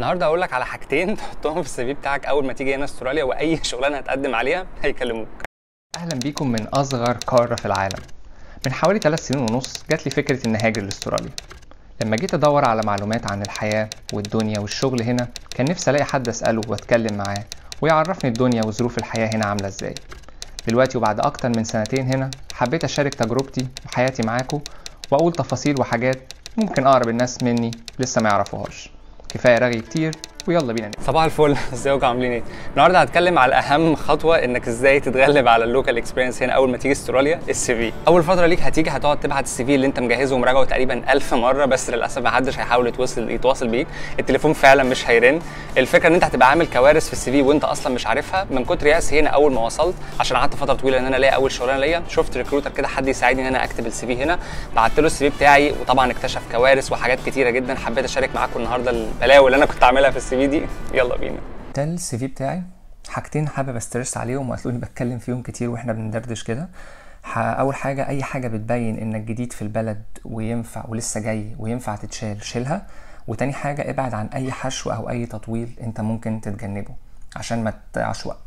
النهارده هقول لك على حاجتين تحطهم في السي في بتاعك اول ما تيجي هنا استراليا واي شغلانه هتقدم عليها هيكلموك اهلا بيكم من اصغر قاره في العالم من حوالي ثلاث سنين ونص جات لي فكره اني هاجر لاستراليا لما جيت ادور على معلومات عن الحياه والدنيا والشغل هنا كان نفسي الاقي حد اساله واتكلم معاه ويعرفني الدنيا وظروف الحياه هنا عامله ازاي دلوقتي وبعد اكتر من سنتين هنا حبيت اشارك تجربتي وحياتي معاكم واقول تفاصيل وحاجات ممكن اقرب الناس مني لسه ما يعرفوهاش Gewehr richtig. ويلا بينا صباح الفل ازيكم عاملين ايه النهارده هتكلم على اهم خطوه انك ازاي تتغلب على اللوكال اكسبيرينس هنا اول ما تيجي استراليا السي في اول فتره ليك هتيجي هتقعد تبعت السي في اللي انت مجهزه ومراجعه تقريبا 1000 مره بس للاسف محدش هيحاول يتواصل يتواصل بيك التليفون فعلا مش هيرن الفكره ان انت هتبقى عامل كوارث في السي في وانت اصلا مش عارفها من كتر ياس هنا اول ما وصلت عشان قعدت فتره طويله ان انا الاقي اول شغلانه ليا شفت ريكروتر كده حد يساعدني ان انا اكتب السي في هنا بعت له السي في بتاعي وطبعا اكتشف كوارث وحاجات كتيره جدا حبيت اشارك معاكم النهارده البلاوي اللي انا كنت عاملها في السي السي في دي يلا بينا ده السي في بتاعي حاجتين حابب استرس عليهم وهتلاقوني بتكلم فيهم كتير واحنا بندردش كده اول حاجه اي حاجه بتبين انك جديد في البلد وينفع ولسه جاي وينفع تتشال شيلها وتاني حاجه ابعد عن اي حشو او اي تطويل انت ممكن تتجنبه عشان ما تضيعش وقت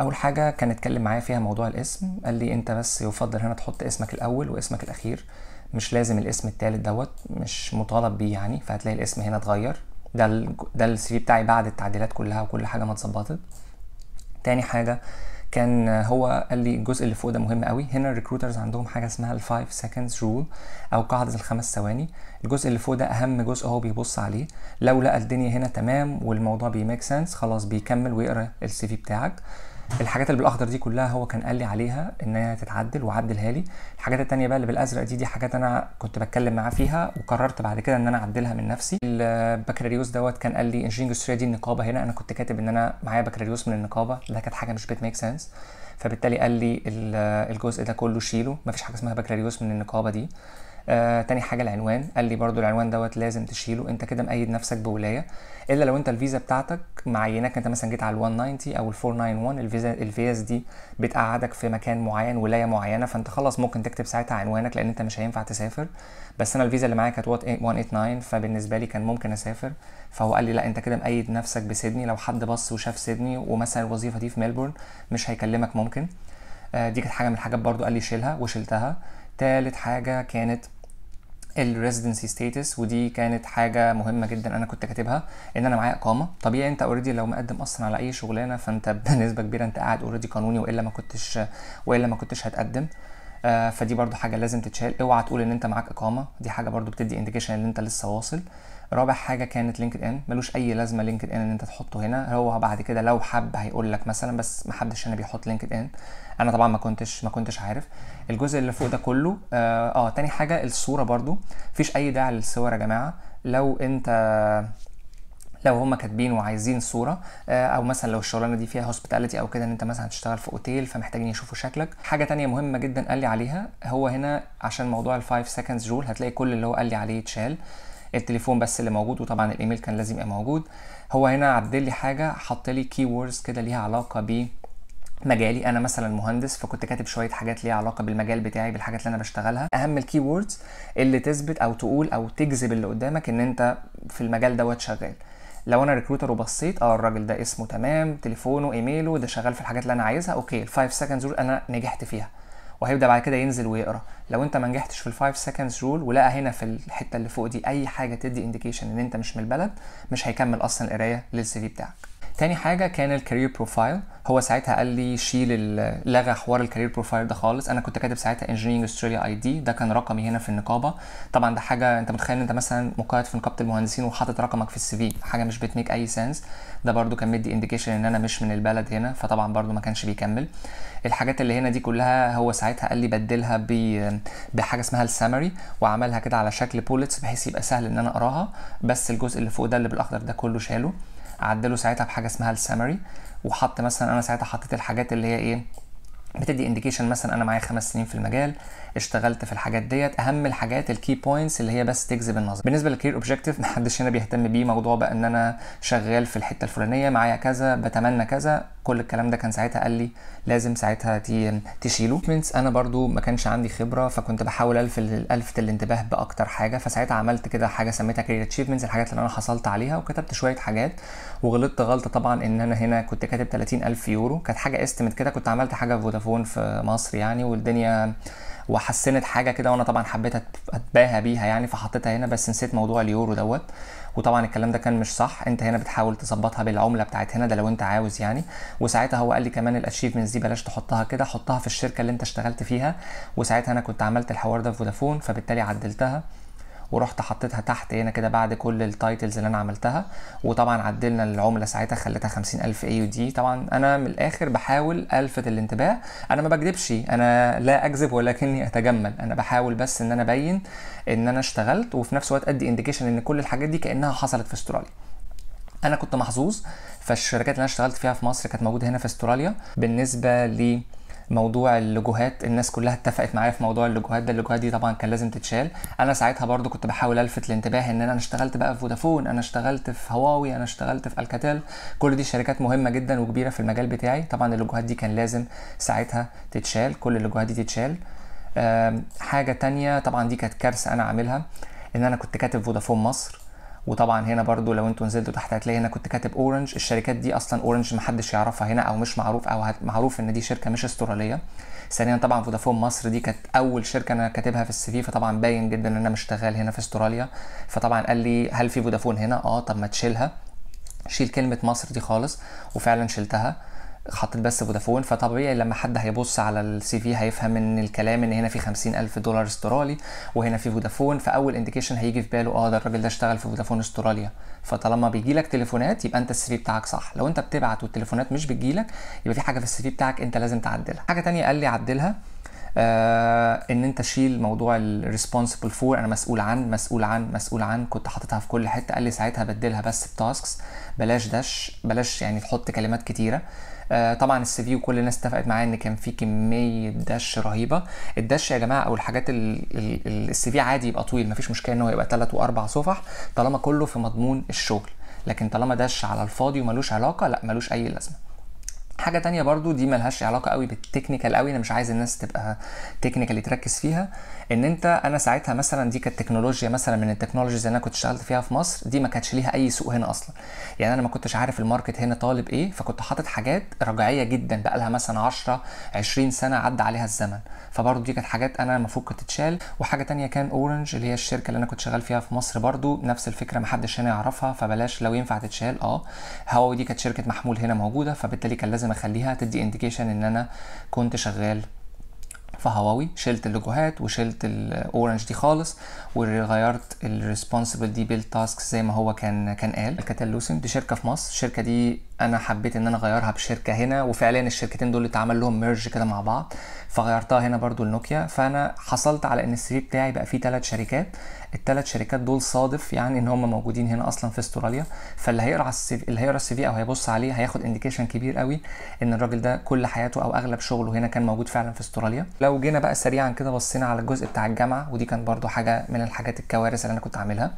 اول حاجه كان اتكلم معايا فيها موضوع الاسم قال لي انت بس يفضل هنا تحط اسمك الاول واسمك الاخير مش لازم الاسم التالت دوت مش مطالب بيه يعني فهتلاقي الاسم هنا اتغير ده ال ده السي بتاعي بعد التعديلات كلها وكل حاجه ما اتظبطت تاني حاجه كان هو قال لي الجزء اللي فوق ده مهم قوي هنا الريكروترز عندهم حاجه اسمها ال 5 seconds rule او قاعده الخمس ثواني الجزء اللي فوق ده اهم جزء هو بيبص عليه لو لقى الدنيا هنا تمام والموضوع بيميك سنس خلاص بيكمل ويقرا السي في بتاعك الحاجات اللي بالاخضر دي كلها هو كان قال لي عليها ان هي هتتعدل وعدلها لي الحاجات التانية بقى اللي بالازرق دي دي حاجات انا كنت بتكلم معاه فيها وقررت بعد كده ان انا اعدلها من نفسي البكالوريوس دوت كان قال لي انجينيرنج اندستريا دي النقابه هنا انا كنت كاتب ان انا معايا بكالوريوس من النقابه ده كانت حاجه مش بتميك سنس فبالتالي قال لي الجزء ده كله شيله مفيش حاجه اسمها بكالوريوس من النقابه دي آه تاني حاجه العنوان قال لي برضو العنوان دوت لازم تشيله انت كده مقيد نفسك بولايه الا لو انت الفيزا بتاعتك معينك انت مثلا جيت على ال 190 او ال 491 الفيزا الفيز دي بتقعدك في مكان معين ولايه معينه فانت خلاص ممكن تكتب ساعتها عنوانك لان انت مش هينفع تسافر بس انا الفيزا اللي معايا كانت 189 فبالنسبه لي كان ممكن اسافر فهو قال لي لا انت كده مقيد نفسك بسيدني لو حد بص وشاف سيدني ومثلا الوظيفه دي في ملبورن مش هيكلمك ممكن آه، دي كانت حاجه من الحاجات برضو قال لي شيلها وشلتها تالت حاجه كانت الريزيدنسي ستيتس ودي كانت حاجه مهمه جدا انا كنت كاتبها ان انا معايا اقامه طبيعي انت اوريدي لو مقدم اصلا على اي شغلانه فانت بنسبه كبيره انت قاعد اوريدي قانوني والا ما كنتش والا ما كنتش هتقدم آه، فدي برضو حاجه لازم تتشال اوعى تقول ان انت معاك اقامه دي حاجه برضو بتدي انديكيشن ان انت لسه واصل رابع حاجه كانت لينكد ان ملوش اي لازمه لينكد ان ان انت تحطه هنا هو بعد كده لو حب هيقول لك مثلا بس ما حدش هنا بيحط لينكد ان انا طبعا ما كنتش ما كنتش عارف الجزء اللي فوق ده كله اه, آه تاني حاجه الصوره برضو مفيش اي داعي للصور يا جماعه لو انت لو هما كاتبين وعايزين صوره آه، او مثلا لو الشغلانه دي فيها هوسبيتاليتي او كده ان انت مثلا هتشتغل في اوتيل فمحتاجين يشوفوا شكلك حاجه تانية مهمه جدا قال لي عليها هو هنا عشان موضوع الفايف 5 سكندز رول هتلاقي كل اللي هو قال لي عليه اتشال التليفون بس اللي موجود وطبعا الايميل كان لازم يبقى موجود هو هنا عدل لي حاجه حط لي كي ووردز كده ليها علاقه ب مجالي انا مثلا مهندس فكنت كاتب شويه حاجات ليها علاقه بالمجال بتاعي بالحاجات اللي انا بشتغلها اهم الكي ووردز اللي تثبت او تقول او تجذب اللي قدامك ان انت في المجال دوت شغال لو انا ريكروتر وبصيت اه الراجل ده اسمه تمام تليفونه ايميله ده شغال في الحاجات اللي انا عايزها اوكي الفايف سكندز انا نجحت فيها وهيبدا بعد كده ينزل ويقرا لو انت ما نجحتش في الفايف سكندز رول ولقى هنا في الحته اللي فوق دي اي حاجه تدي انديكيشن ان انت مش من البلد مش هيكمل اصلا القرايه للسي في بتاعك تاني حاجه كان الكارير بروفايل هو ساعتها قال لي شيل لغى حوار الكارير بروفايل ده خالص انا كنت كاتب ساعتها انجينيرنج استراليا اي دي ده كان رقمي هنا في النقابه طبعا ده حاجه انت متخيل انت مثلا مقيد في نقابه المهندسين وحاطط رقمك في السي في حاجه مش بتميك اي سنس ده برده كان مدي انديكيشن ان انا مش من البلد هنا فطبعا برده ما كانش بيكمل الحاجات اللي هنا دي كلها هو ساعتها قال لي بدلها بحاجه اسمها السامري وعملها كده على شكل بولتس بحيث يبقى سهل ان انا اقراها بس الجزء اللي فوق ده اللي بالاخضر ده كله شاله عدله ساعتها بحاجه اسمها السامري وحط مثلا انا ساعتها حطيت الحاجات اللي هي ايه بتدي انديكيشن مثلا انا معايا خمس سنين في المجال اشتغلت في الحاجات ديت اهم الحاجات الكي بوينتس اللي هي بس تجذب النظر بالنسبه للكير اوبجكتيف محدش هنا بيهتم بيه موضوع بقى ان انا شغال في الحته الفلانيه معايا كذا بتمنى كذا كل الكلام ده كان ساعتها قال لي لازم ساعتها تشيله انا برضو ما كانش عندي خبره فكنت بحاول الفت الفت الانتباه باكتر حاجه فساعتها عملت كده حاجه سميتها كارير اتشيفمنتس الحاجات اللي انا حصلت عليها وكتبت شويه حاجات وغلطت غلطه طبعا ان انا هنا كنت كاتب 30000 يورو كانت حاجه استمت كده كنت عملت حاجه في فودافون في مصر يعني والدنيا وحسنت حاجه كده وانا طبعا حبيت اتباهى بيها يعني فحطيتها هنا بس نسيت موضوع اليورو دوت وطبعا الكلام ده كان مش صح انت هنا بتحاول تظبطها بالعمله بتاعت هنا ده لو انت عاوز يعني وساعتها هو قال لي كمان الاتشيفمنتس دي بلاش تحطها كده حطها في الشركه اللي انت اشتغلت فيها وساعتها انا كنت عملت الحوار ده في فودافون فبالتالي عدلتها ورحت حطيتها تحت هنا كده بعد كل التايتلز اللي انا عملتها وطبعا عدلنا العمله ساعتها خليتها 50000 اي يو دي طبعا انا من الاخر بحاول الفت الانتباه انا ما بكذبش انا لا اكذب ولكني اتجمل انا بحاول بس ان انا ابين ان انا اشتغلت وفي نفس الوقت ادي انديكيشن ان كل الحاجات دي كانها حصلت في استراليا انا كنت محظوظ فالشركات اللي انا اشتغلت فيها في مصر كانت موجوده هنا في استراليا بالنسبه لي موضوع اللوجوهات الناس كلها اتفقت معايا في موضوع اللوجوهات ده اللوجوهات دي طبعا كان لازم تتشال انا ساعتها برضو كنت بحاول الفت الانتباه ان انا اشتغلت بقى في فودافون انا اشتغلت في هواوي انا اشتغلت في الكاتيل كل دي شركات مهمه جدا وكبيره في المجال بتاعي طبعا اللوجوهات دي كان لازم ساعتها تتشال كل اللوجوهات دي تتشال حاجه تانية طبعا دي كانت كارثه انا عاملها ان انا كنت كاتب فودافون مصر وطبعا هنا برضو لو انتوا نزلتوا تحت هتلاقي هنا كنت كاتب اورنج الشركات دي اصلا اورنج محدش يعرفها هنا او مش معروف او معروف ان دي شركه مش استراليه ثانيا طبعا فودافون مصر دي كانت اول شركه انا كاتبها في السي في فطبعا باين جدا ان انا مش شغال هنا في استراليا فطبعا قال لي هل في فودافون هنا اه طب ما تشيلها شيل كلمه مصر دي خالص وفعلا شلتها حطيت بس فودافون فطبيعي لما حد هيبص على السي في هيفهم ان الكلام ان هنا في خمسين الف دولار استرالي وهنا في فودافون فاول انديكيشن هيجي في باله اه ده الراجل ده اشتغل في فودافون استراليا فطالما بيجي لك تليفونات يبقى انت السي في بتاعك صح لو انت بتبعت والتليفونات مش بتجي لك يبقى في حاجه في السي في بتاعك انت لازم تعدلها حاجه تانية قال لي عدلها آه ان انت شيل موضوع الريسبونسبل فور انا مسؤول عن مسؤول عن مسؤول عن كنت حاططها في كل حته قال لي ساعتها بدلها بس بتاسكس بلاش داش بلاش يعني تحط كلمات كتيره آه طبعا السي في وكل الناس اتفقت معايا ان كان في كميه دش رهيبه الدش يا جماعه او الحاجات السي في عادي يبقى طويل مفيش مشكله ان هو يبقى ثلاث واربع صفح طالما كله في مضمون الشغل لكن طالما دش على الفاضي وملوش علاقه لا ملوش اي لازمه حاجه تانية برضو دي ملهاش علاقه قوي بالتكنيكال قوي انا مش عايز الناس تبقى تكنيكال تركز فيها ان انت انا ساعتها مثلا دي كانت تكنولوجيا مثلا من التكنولوجيز اللي انا كنت اشتغلت فيها في مصر دي ما كانتش ليها اي سوق هنا اصلا يعني انا ما كنتش عارف الماركت هنا طالب ايه فكنت حاطط حاجات رجعيه جدا بقى لها مثلا 10 20 سنه عدى عليها الزمن فبرضو دي كانت حاجات انا المفروض كنت تتشال وحاجه تانية كان اورنج اللي هي الشركه اللي انا كنت شغال فيها في مصر برضو نفس الفكره ما حدش هنا يعرفها فبلاش لو ينفع تتشال اه هواوي دي كانت شركه محمول هنا موجوده فبالتالي كان لازم لازم اخليها تدي انديكيشن ان انا كنت شغال في هواوي شلت اللوجوهات وشلت الاورنج دي خالص وغيرت الريسبونسبل دي بيل تاسك زي ما هو كان كان قال كاتالوسنت دي شركه في مصر الشركه دي انا حبيت ان انا اغيرها بشركه هنا وفعليا الشركتين دول اتعمل لهم ميرج كده مع بعض فغيرتها هنا برضو لنوكيا فانا حصلت على ان السي بتاعي بقى فيه ثلاث شركات الثلاث شركات دول صادف يعني ان هم موجودين هنا اصلا في استراليا فاللي هيقرا السي اللي هيقرا السي في او هيبص عليه هياخد انديكيشن كبير قوي ان الراجل ده كل حياته او اغلب شغله هنا كان موجود فعلا في استراليا لو جينا بقى سريعا كده بصينا على الجزء بتاع الجامعه ودي كان برضو حاجه من الحاجات الكوارث اللي انا كنت عاملها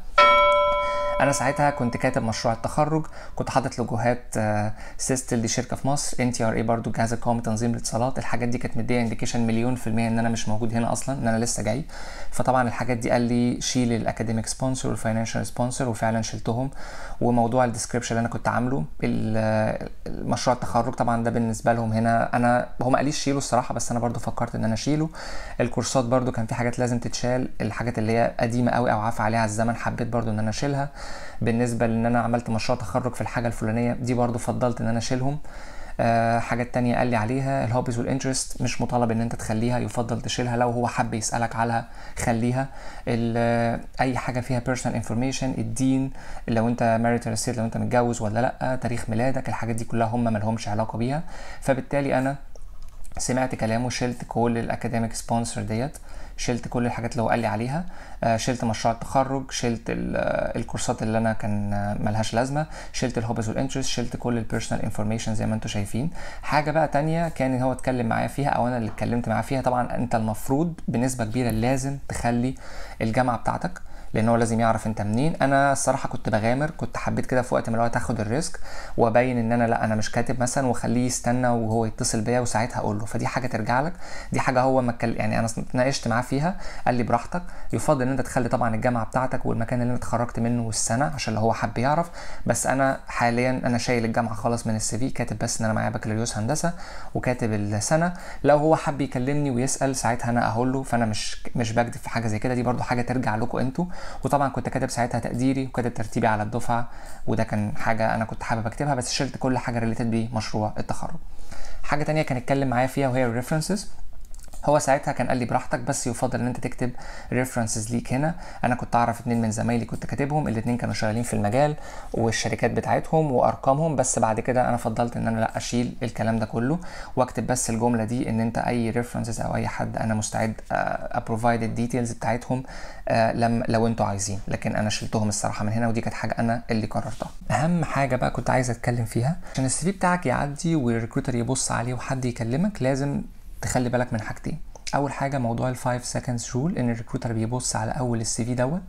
انا ساعتها كنت كاتب مشروع التخرج كنت حاطط لوجوهات آه، سيستل دي شركه في مصر ان تي ار اي برضه الجهاز القومي تنظيم الاتصالات الحاجات دي كانت مديه انديكيشن مليون في الميه ان انا مش موجود هنا اصلا ان انا لسه جاي فطبعا الحاجات دي قال لي شيل الاكاديميك سبونسر والفاينانشال سبونسر وفعلا شلتهم وموضوع الديسكربشن اللي انا كنت عامله مشروع التخرج طبعا ده بالنسبه لهم هنا انا هو ما قاليش شيله الصراحه بس انا برضو فكرت ان انا اشيله الكورسات برضو كان في حاجات لازم تتشال الحاجات اللي هي قديمه قوي او عفى عليها الزمن حبيت برضو ان انا اشيلها بالنسبه لان انا عملت مشروع تخرج في الحاجه الفلانيه دي برضو فضلت ان انا اشيلهم أه حاجات تانية قال لي عليها الهوبيز والانترست مش مطالب ان انت تخليها يفضل تشيلها لو هو حب يسالك عليها خليها آه، اي حاجه فيها بيرسونال انفورميشن الدين لو انت ماريتال ستيت لو انت متجوز ولا لا تاريخ ميلادك الحاجات دي كلها هم لهمش علاقه بيها فبالتالي انا سمعت كلامه شلت كل الاكاديميك سبونسر ديت شلت كل الحاجات اللي هو قال لي عليها آه، شلت مشروع التخرج شلت آه، الكورسات اللي انا كان آه، ملهاش لازمه شلت الهوبز والانترست شلت كل البيرسونال انفورميشن زي ما انتم شايفين حاجه بقى تانية كان هو اتكلم معايا فيها او انا اللي اتكلمت معاه فيها طبعا انت المفروض بنسبه كبيره لازم تخلي الجامعه بتاعتك لان هو لازم يعرف انت منين انا الصراحه كنت بغامر كنت حبيت كده في وقت من الوقت اخد الريسك وابين ان انا لا انا مش كاتب مثلا واخليه يستنى وهو يتصل بيا وساعتها اقول له فدي حاجه ترجع لك دي حاجه هو ما يعني انا اتناقشت معاه فيها قال لي براحتك يفضل ان انت تخلي طبعا الجامعه بتاعتك والمكان اللي انت اتخرجت منه والسنه عشان اللي هو حب يعرف بس انا حاليا انا شايل الجامعه خالص من السي في كاتب بس ان انا معايا بكالوريوس هندسه وكاتب السنه لو هو حب يكلمني ويسال ساعتها انا اقول له فانا مش مش بكدب في حاجه زي كده دي برده حاجه ترجع لكم انتوا وطبعا كنت كاتب ساعتها تقديري وكاتب ترتيبي على الدفعه وده كان حاجه انا كنت حابب اكتبها بس شلت كل حاجه ريليتد بمشروع التخرج حاجه تانية كان اتكلم معايا فيها وهي الريفرنسز هو ساعتها كان قال لي براحتك بس يفضل ان انت تكتب ريفرنسز ليك هنا انا كنت اعرف اتنين من زمايلي كنت كاتبهم الاتنين كانوا شغالين في المجال والشركات بتاعتهم وارقامهم بس بعد كده انا فضلت ان انا لا اشيل الكلام ده كله واكتب بس الجمله دي ان انت اي ريفرنسز او اي حد انا مستعد ابروفايد آه، الديتيلز بتاعتهم آه، لم لو انتوا عايزين لكن انا شلتهم الصراحه من هنا ودي كانت حاجه انا اللي قررتها اهم حاجه بقى كنت عايز اتكلم فيها عشان السي في بتاعك يعدي والريكروتر يبص عليه وحد يكلمك لازم تخلي بالك من حاجتين اول حاجه موضوع ال5 seconds rule ان الريكروتر بيبص على اول السي في دوت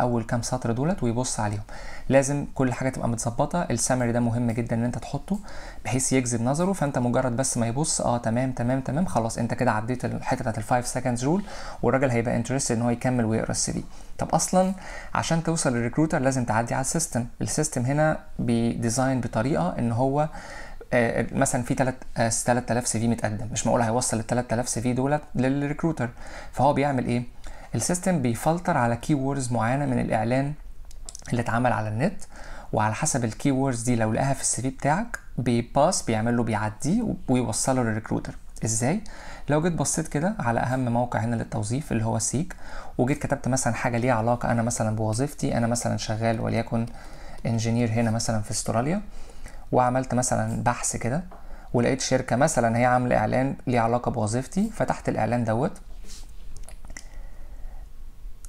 اول كام سطر دولت ويبص عليهم لازم كل حاجه تبقى متظبطه السمري ده مهم جدا ان انت تحطه بحيث يجذب نظره فانت مجرد بس ما يبص اه تمام تمام تمام خلاص انت كده عديت الحته بتاعت 5 seconds رول والراجل هيبقى انترست ان هو يكمل ويقرا السي في طب اصلا عشان توصل للريكروتر لازم تعدي على السيستم السيستم هنا بديزاين بطريقه ان هو آه، مثلا في 3 3000 سي في متقدم مش معقول هيوصل ال 3000 سي في دولت للريكروتر فهو بيعمل ايه السيستم بيفلتر على كي ووردز معينه من الاعلان اللي اتعمل على النت وعلى حسب الكي ووردز دي لو لقاها في السي في بتاعك بيباس بيعمل له بيعديه ويوصله للريكروتر ازاي لو جيت بصيت كده على اهم موقع هنا للتوظيف اللي هو سيك وجيت كتبت مثلا حاجه ليها علاقه انا مثلا بوظيفتي انا مثلا شغال وليكن انجينير هنا مثلا في استراليا وعملت مثلا بحث كده ولقيت شركه مثلا هي عامله اعلان ليه علاقه بوظيفتي فتحت الاعلان دوت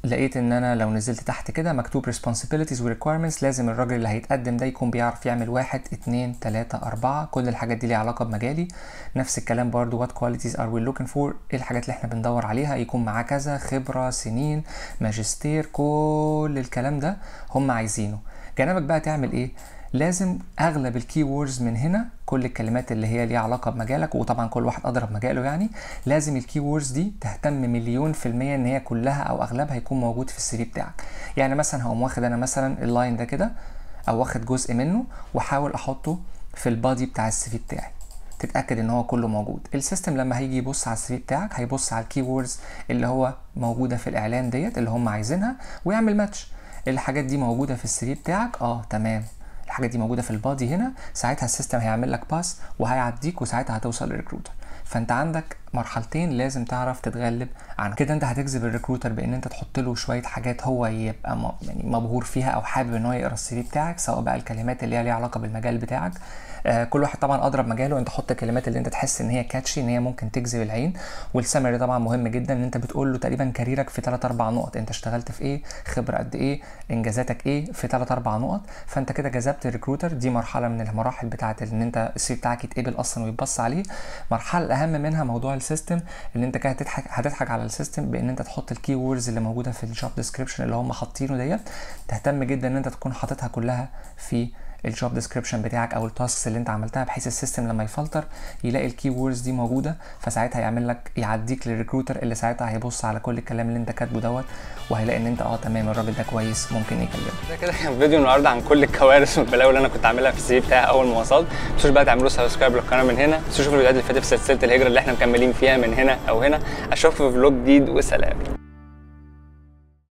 لقيت ان انا لو نزلت تحت كده مكتوب responsibilities و requirements لازم الراجل اللي هيتقدم ده يكون بيعرف يعمل واحد اتنين تلاتة اربعة كل الحاجات دي ليها علاقة بمجالي نفس الكلام برضو what qualities are we looking for ايه الحاجات اللي احنا بندور عليها يكون معاه كذا خبرة سنين ماجستير كل الكلام ده هم عايزينه جانبك بقى تعمل ايه لازم اغلب الكي ووردز من هنا كل الكلمات اللي هي ليها علاقه بمجالك وطبعا كل واحد اضرب مجاله يعني لازم الكي ووردز دي تهتم مليون في الميه ان هي كلها او اغلبها يكون موجود في السي في بتاعك يعني مثلا هقوم واخد انا مثلا اللاين ده كده او واخد جزء منه واحاول احطه في البادي بتاع السي في بتاعي تتاكد ان هو كله موجود السيستم لما هيجي يبص على السي بتاعك هيبص على الكي ووردز اللي هو موجوده في الاعلان ديت اللي هم عايزينها ويعمل ماتش الحاجات دي موجوده في السي بتاعك اه تمام الحاجه دي موجوده في البادي هنا ساعتها السيستم هيعمل لك باس وهيعديك وساعتها هتوصل للريكروتر فانت عندك مرحلتين لازم تعرف تتغلب عن كده انت هتجذب الريكروتر بان انت تحط له شويه حاجات هو يبقى يعني مبهور فيها او حابب ان هو يقرا السي في بتاعك سواء بقى الكلمات اللي هي ليها علاقه بالمجال بتاعك آه كل واحد طبعا اضرب مجاله انت حط الكلمات اللي انت تحس ان هي كاتشي ان هي ممكن تجذب العين والسمري طبعا مهم جدا ان انت بتقول له تقريبا كاريرك في 3 4 نقط انت اشتغلت في ايه خبره قد ايه انجازاتك ايه في 3 4 نقط فانت كده جذبت الريكروتر دي مرحله من المراحل بتاعه ان انت السي بتاعك يتقبل اصلا ويتبص عليه مرحله اهم منها موضوع السيستم ان انت كده هتضحك هتضحك على السيستم بان انت تحط الكي ووردز اللي موجوده في الجوب ديسكريبشن اللي هم حاطينه ديت تهتم جدا ان انت تكون حاططها كلها في الجوب ديسكريبشن بتاعك او التاسكس اللي انت عملتها بحيث السيستم لما يفلتر يلاقي الكي ووردز دي موجوده فساعتها يعمل لك يعديك للريكروتر اللي ساعتها هيبص على كل الكلام اللي انت كاتبه دوت وهيلاقي ان انت اه تمام الراجل ده كويس ممكن يكلمه ده كده كان فيديو النهارده عن كل الكوارث والبلاوي اللي انا كنت عاملها في السي بتاعي اول ما وصلت ما تنسوش بقى تعملوا سبسكرايب للقناه من هنا ما تنسوش الفيديوهات اللي فاتت في سلسله الهجره اللي احنا مكملين فيها من هنا او هنا اشوفكم في فلوج جديد وسلام